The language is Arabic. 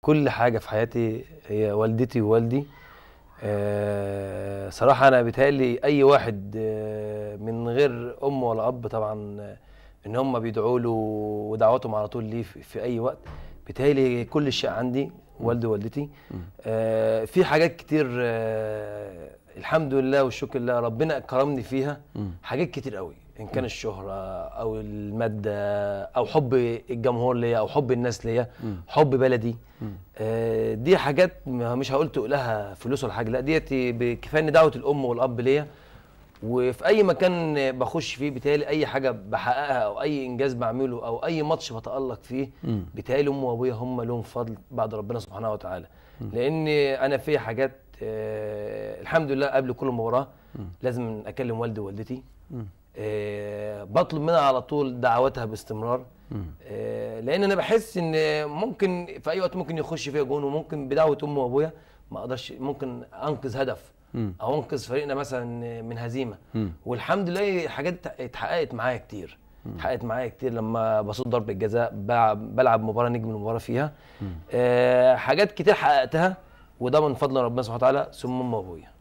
كل حاجة في حياتي هي والدتي ووالدي أه صراحة أنا بيتهيألي أي واحد آه، من غير أم ولا أب طبعا آه، إن هم بيدعوا له ودعواتهم على طول ليه في أي وقت بيتهيألي كل شيء عندي والدي ووالدتي أه في حاجات كتير آه، الحمد لله والشكر لله ربنا كرمني فيها حاجات كتير قوي ان كان الشهره او الماده او حب الجمهور ليا او حب الناس ليا حب بلدي آه، دي حاجات مش هقول تقولها فلوس ولا حاجه لا ديت بكفايه ان دعوه الام والاب ليا وفي اي مكان بخش فيه بتالي اي حاجه بحققها او اي انجاز بعمله او اي ماتش بتالق فيه بتالي امي وابويا هم لهم فضل بعد ربنا سبحانه وتعالى لان انا في حاجات آه، الحمد لله قبل كل مباراه لازم اكلم والدي ووالدتي آه، بطلب منها على طول دعواتها باستمرار آه، لان انا بحس ان ممكن في اي وقت ممكن يخش فيها جون وممكن بدعوه امه وابويا ما اقدرش ممكن انقذ هدف او انقذ فريقنا مثلا من هزيمه والحمد لله حاجات اتحققت معايا كتير اتحققت معايا كتير لما بصوت ضربه جزاء بلعب مباراه نجم المباراه فيها آه، حاجات كتير حققتها وده من فضل ربنا سبحانه وتعالى ثم امه وابويا